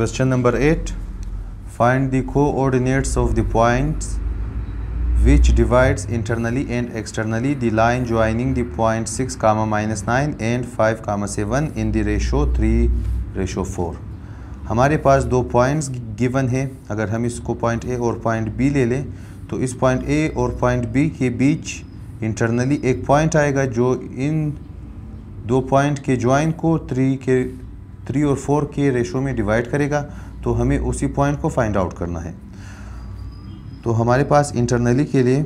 Question number 8. Find the coordinates of the points which divides internally and externally the line joining the point 6 comma minus 9 and 5 comma 7 in the ratio 3 ratio 4. हमारे पास दो points given है अगर हम इसको point A और point B ले लें तो इस पॉइंट ए और पॉइंट बी के बीच इंटरनली एक पॉइंट आएगा जो इन दो पॉइंट के ज्वाइन को थ्री के थ्री और फोर के रेशो में डिवाइड करेगा तो हमें उसी पॉइंट को फाइंड आउट करना है तो हमारे पास इंटरनली के लिए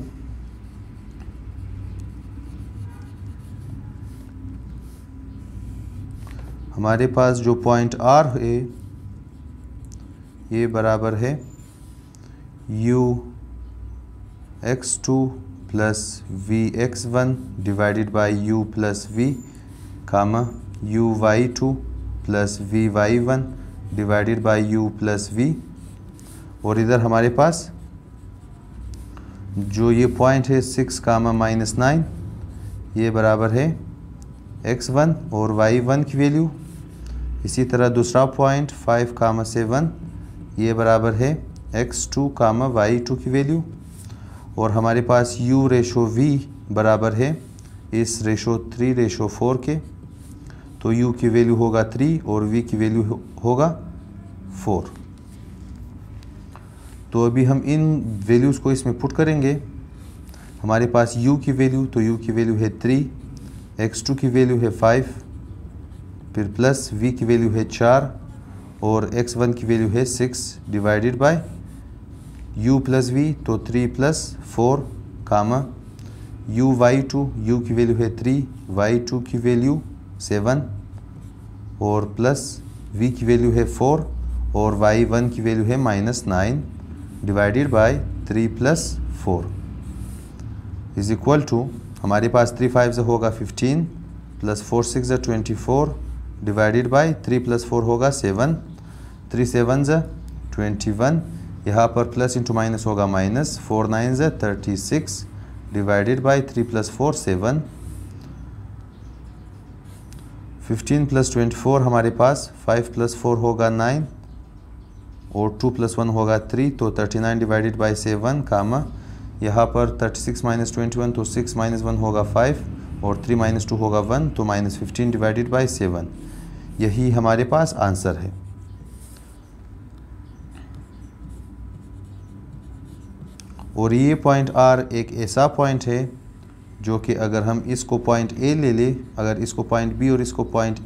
हमारे पास जो पॉइंट आर है ये बराबर है u x two plus v x one divided by u plus v comma u y two plus v y one divided by u plus v और इधर हमारे पास जो ये पॉइंट है सिक्स कामा माइनस नाइन ये बराबर है एक्स वन और वाई वन की वैल्यू इसी तरह दूसरा पॉइंट फाइव कामा सेवन ये बराबर है x two comma y two की वैल्यू और हमारे पास यू रेशो वी बराबर है इस रेशो थ्री रेशो फोर के तो u की वैल्यू होगा थ्री और v की वैल्यू हो, होगा फोर तो अभी हम इन वैल्यूज़ को इसमें पुट करेंगे हमारे पास u की वैल्यू तो u की वैल्यू है थ्री एक्स टू की वैल्यू है फाइव फिर प्लस v की वैल्यू है चार और एक्स वन की वैल्यू है six divided by u plus v तो three plus four comma u y two u की वैल्यू है थ्री वाई टू की वैल्यू सेवन और प्लस वी की वैल्यू है फोर और वाई वन की वैल्यू है minus nine divided by three plus four is equal to हमारे पास थ्री फाइव से होगा फिफ्टीन प्लस फोर सिक्स ज़ा twenty four divided by three plus four होगा सेवन थ्री सेवन ज ट्वेंटी वन यहाँ पर प्लस इंटू माइनस होगा माइनस फोर नाइन ज़ा thirty six divided by three plus four seven fifteen plus twenty four हमारे पास five plus four होगा nine और टू प्लस वन होगा थ्री तो thirty nine divided by seven comma यहाँ पर thirty six minus twenty one तो six minus one होगा फाइव और थ्री माइनस टू होगा वन तो minus fifteen divided by seven यही हमारे पास आंसर है और ये पॉइंट आर एक ऐसा पॉइंट है जो कि अगर हम इसको पॉइंट ए ले लें अगर इसको पॉइंट बी और इसको पॉइंट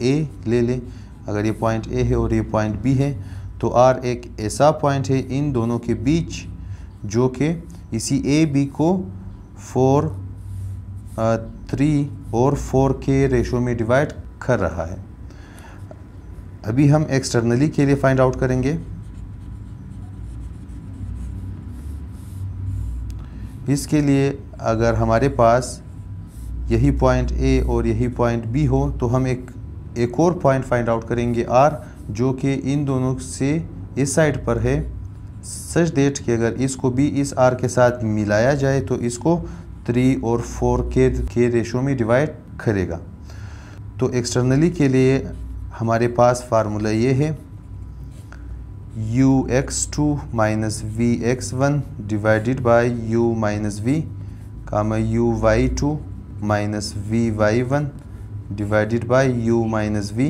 ए ले लें अगर ये पॉइंट ए है और ये पॉइंट बी है तो आर एक ऐसा पॉइंट है इन दोनों के बीच जो कि इसी ए बी को फोर थ्री और फोर के रेशो में डिवाइड कर रहा है अभी हम एक्सटर्नली के लिए फाइंड आउट करेंगे इसके लिए अगर हमारे पास यही पॉइंट ए और यही पॉइंट बी हो तो हम एक एक और पॉइंट फाइंड आउट करेंगे आर जो कि इन दोनों से इस साइड पर है सच डेट कि अगर इसको भी इस आर के साथ मिलाया जाए तो इसको थ्री और फोर के के रेशो में डिवाइड करेगा तो एक्सटर्नली के लिए हमारे पास फार्मूला ये है u x two minus v x one divided by u minus v comma u y two minus v y one divided by u minus v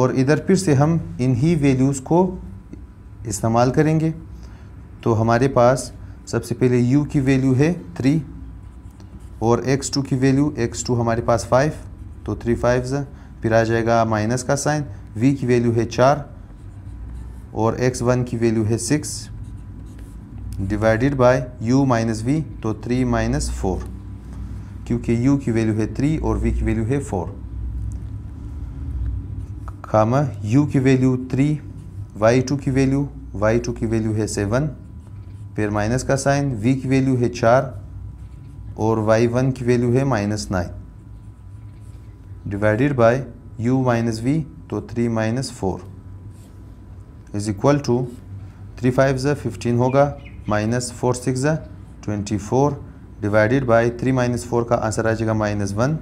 और इधर फिर से हम इन्हीं वैल्यूज़ को इस्तेमाल करेंगे तो हमारे पास सबसे पहले u की वैल्यू है थ्री और x2 की वैल्यू x2 हमारे पास फाइव तो थ्री फाइव फिर आ जाएगा माइनस का साइन v की वैल्यू है चार और x1 की वैल्यू है six divided by u minus v तो थ्री माइनस फोर क्योंकि u की वैल्यू है थ्री और v की वैल्यू है फोर खामा u की वैल्यू थ्री वाई टू की वैल्यू वाई टू की वैल्यू है सेवन फिर माइनस का साइन v की वैल्यू है चार और वाई वन की वैल्यू है minus nine divided by u minus v तो three minus four is equal to three five ज फिफ्टीन होगा minus four six twenty four divided by three minus four का आंसर आ जाएगा minus one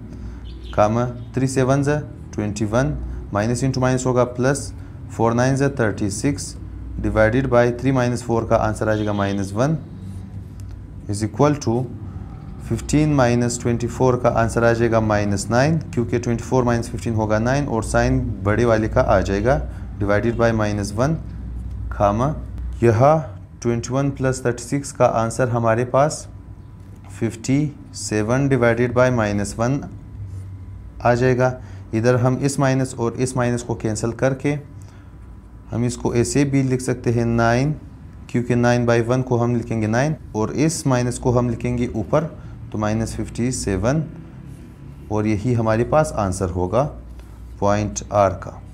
comma three seven ज़ twenty one minus into minus होगा plus four nine ज़ thirty six divided by three minus four का answer आ जाएगा minus one is equal to fifteen minus twenty four का answer आ जाएगा minus nine क्योंकि ट्वेंटी फोर माइनस फिफ्टीन होगा नाइन और साइन बड़े वाले का आ जाएगा divided by minus one comma यह twenty one plus thirty six का आंसर हमारे पास fifty seven divided by minus one आ जाएगा इधर हम इस माइनस और इस माइनस को कैंसिल करके हम इसको ऐसे भी लिख सकते हैं नाइन क्योंकि नाइन बाई वन को हम लिखेंगे नाइन और इस माइनस को हम लिखेंगे ऊपर तो माइनस फिफ्टी सेवन और यही हमारे पास आंसर होगा पॉइंट आर का